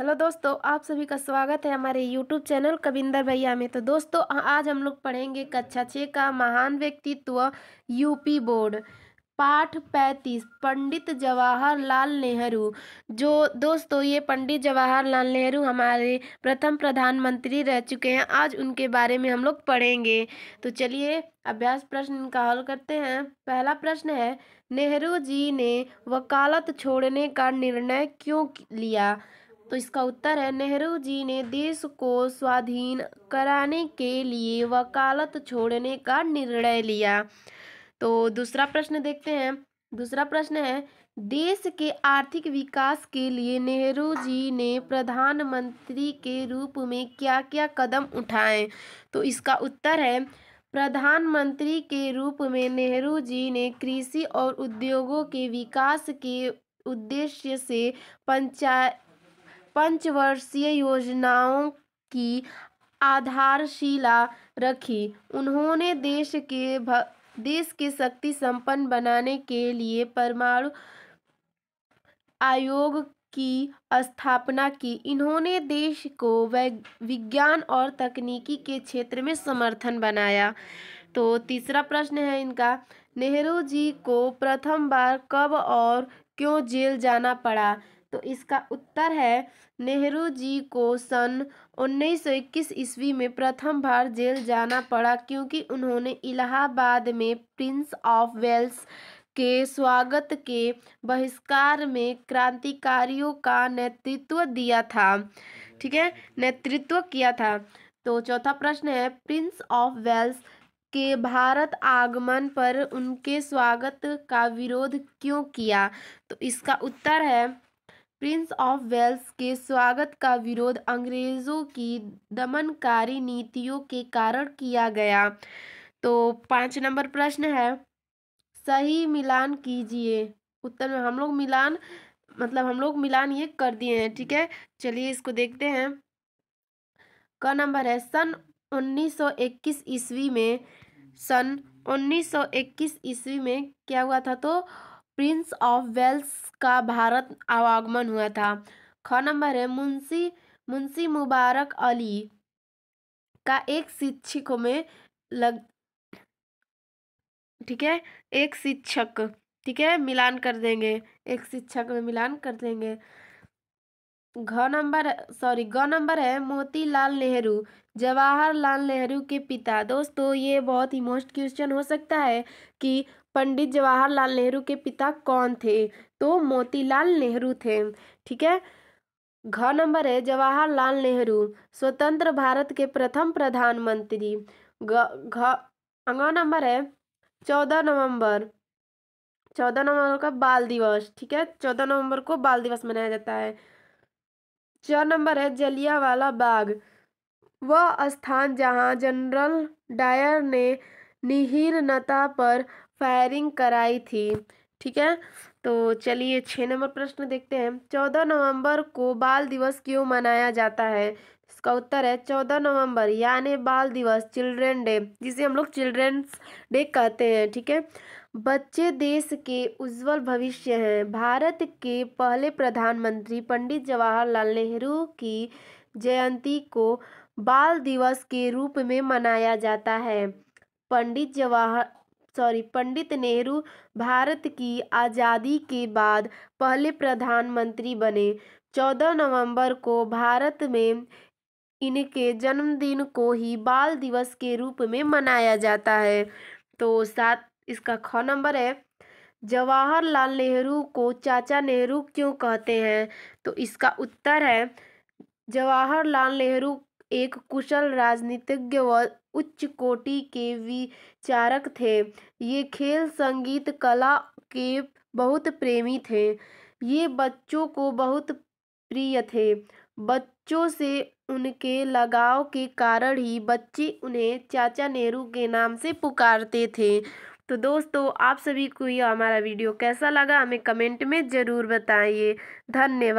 hello दोस्तों आप सभी का स्वागत है हमारे यूट्यूब चैनल कविंदर भैया में तो दोस्तों आज हम लोग पढ़ेंगे कक्षा छः का महान व्यक्तित्व यूपी बोर्ड पाठ पैंतीस पंडित जवाहरलाल नेहरू जो दोस्तों ये पंडित जवाहरलाल नेहरू हमारे प्रथम प्रधानमंत्री रह चुके हैं आज उनके बारे में हम लोग पढ़ेंगे तो चलिए अभ्यास प्रश्न का हल करते हैं पहला प्रश्न है नेहरू जी ने वकालत छोड़ने का निर्णय क्यों लिया तो इसका उत्तर है नेहरू जी ने देश को स्वाधीन कराने के लिए वकालत छोड़ने का निर्णय लिया तो दूसरा प्रश्न देखते हैं दूसरा प्रश्न है देश के आर्थिक विकास के लिए नेहरू जी ने प्रधानमंत्री के रूप में क्या क्या कदम उठाए तो इसका उत्तर है प्रधानमंत्री के रूप में नेहरू जी ने कृषि और उद्योगों के विकास के उद्देश्य से पंचायत पंचवर्षीय योजनाओं की आधारशिला रखी उन्होंने देश के देश के शक्ति संपन्न बनाने के लिए परमाणु आयोग की स्थापना की इन्होंने देश को विज्ञान और तकनीकी के क्षेत्र में समर्थन बनाया तो तीसरा प्रश्न है इनका नेहरू जी को प्रथम बार कब और क्यों जेल जाना पड़ा तो इसका उत्तर है नेहरू जी को सन 1921 ईस्वी में प्रथम बार जेल जाना पड़ा क्योंकि उन्होंने इलाहाबाद में प्रिंस ऑफ वेल्स के स्वागत के बहिष्कार में क्रांतिकारियों का नेतृत्व दिया था ठीक है नेतृत्व किया था तो चौथा प्रश्न है प्रिंस ऑफ वेल्स के भारत आगमन पर उनके स्वागत का विरोध क्यों किया तो इसका उत्तर है प्रिंस ऑफ वेल्स के स्वागत का विरोध अंग्रेज़ों की दमनकारी नीतियों के कारण किया गया तो पांच नंबर प्रश्न है सही मिलान कीजिए उत्तर में हम लोग मिलान मतलब हम लोग मिलान ये कर दिए हैं ठीक है चलिए इसको देखते हैं क नंबर है सन 1921 ईस्वी में सन 1921 ईस्वी में क्या हुआ था तो प्रिंस ऑफ वेल्स का भारत आवागमन हुआ था ख नंबर है मुंशी मुंशी मुबारक अली का एक शिक्षकों में लग ठीक है एक शिक्षक ठीक है मिलान कर देंगे एक शिक्षक में मिलान कर देंगे घ नंबर सॉरी घ नंबर है मोतीलाल नेहरू जवाहरलाल नेहरू के पिता दोस्तों ये बहुत ही मोस्ट क्वेश्चन हो सकता है कि पंडित जवाहरलाल नेहरू के पिता कौन थे तो मोतीलाल नेहरू थे ठीक है घ नंबर है जवाहरलाल नेहरू स्वतंत्र भारत के प्रथम प्रधानमंत्री घ नंबर है चौदह नवंबर चौदह नवंबर का बाल दिवस ठीक है चौदह नवंबर को बाल दिवस मनाया जाता है छ नंबर है जलिया वाला बाग वह स्थान जहां जनरल डायर ने निहीनता पर फायरिंग कराई थी ठीक है तो चलिए छः नंबर प्रश्न देखते हैं चौदह नवंबर को बाल दिवस क्यों मनाया जाता है इसका उत्तर है चौदह नवंबर यानी बाल दिवस चिल्ड्रेन डे जिसे हम लोग चिल्ड्रेंस डे कहते हैं ठीक है बच्चे देश के उज्जवल भविष्य हैं भारत के पहले प्रधानमंत्री पंडित जवाहरलाल नेहरू की जयंती को बाल दिवस के रूप में मनाया जाता है पंडित जवाहर सॉरी पंडित नेहरू भारत की आज़ादी के बाद पहले प्रधानमंत्री बने चौदह नवंबर को भारत में इनके जन्मदिन को ही बाल दिवस के रूप में मनाया जाता है तो सात इसका ख नंबर है जवाहरलाल नेहरू को चाचा नेहरू क्यों कहते हैं तो इसका उत्तर है जवाहरलाल नेहरू एक कुशल राजनीतिज्ञ व उच्च कोटि के विचारक थे ये खेल संगीत कला के बहुत प्रेमी थे ये बच्चों को बहुत प्रिय थे बच्चों से उनके लगाव के कारण ही बच्चे उन्हें चाचा नेहरू के नाम से पुकारते थे तो दोस्तों आप सभी को यह हमारा वीडियो कैसा लगा हमें कमेंट में ज़रूर बताइए धन्यवाद